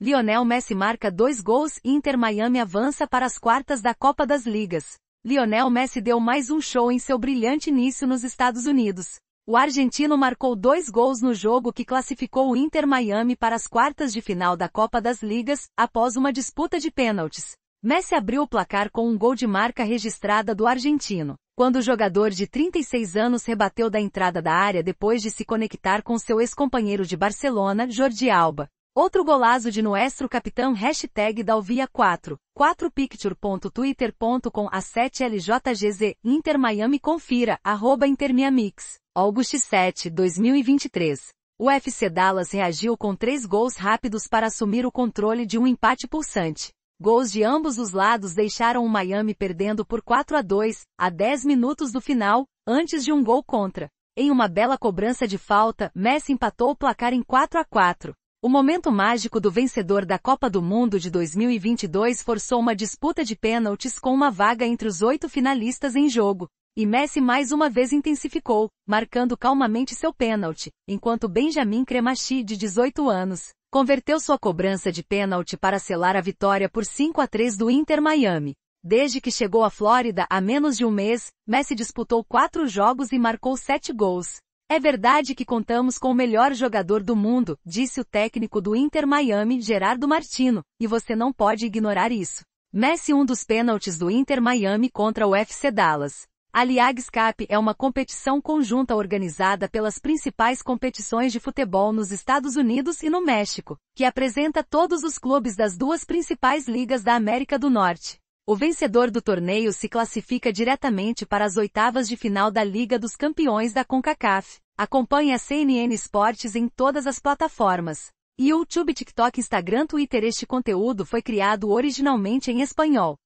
Lionel Messi marca dois gols e Inter Miami avança para as quartas da Copa das Ligas. Lionel Messi deu mais um show em seu brilhante início nos Estados Unidos. O argentino marcou dois gols no jogo que classificou o Inter Miami para as quartas de final da Copa das Ligas, após uma disputa de pênaltis. Messi abriu o placar com um gol de marca registrada do argentino, quando o jogador de 36 anos rebateu da entrada da área depois de se conectar com seu ex-companheiro de Barcelona, Jordi Alba. Outro golazo de nuestro capitão hashtag Dalvia 4, 4picture.twitter.com a 7LJGZ, Inter Miami confira, arroba Intermiamix. August 7, 2023. O FC Dallas reagiu com três gols rápidos para assumir o controle de um empate pulsante. Gols de ambos os lados deixaram o Miami perdendo por 4 a 2, a 10 minutos do final, antes de um gol contra. Em uma bela cobrança de falta, Messi empatou o placar em 4 a 4. O momento mágico do vencedor da Copa do Mundo de 2022 forçou uma disputa de pênaltis com uma vaga entre os oito finalistas em jogo, e Messi mais uma vez intensificou, marcando calmamente seu pênalti, enquanto Benjamin Cremachi, de 18 anos, converteu sua cobrança de pênalti para selar a vitória por 5 a 3 do Inter Miami. Desde que chegou à Flórida há menos de um mês, Messi disputou quatro jogos e marcou sete gols, é verdade que contamos com o melhor jogador do mundo, disse o técnico do Inter Miami, Gerardo Martino, e você não pode ignorar isso. Messi um dos pênaltis do Inter Miami contra o FC Dallas. A Liags Cup é uma competição conjunta organizada pelas principais competições de futebol nos Estados Unidos e no México, que apresenta todos os clubes das duas principais ligas da América do Norte. O vencedor do torneio se classifica diretamente para as oitavas de final da Liga dos Campeões da CONCACAF. Acompanhe a CNN Esportes em todas as plataformas. YouTube, TikTok, Instagram, Twitter. Este conteúdo foi criado originalmente em espanhol.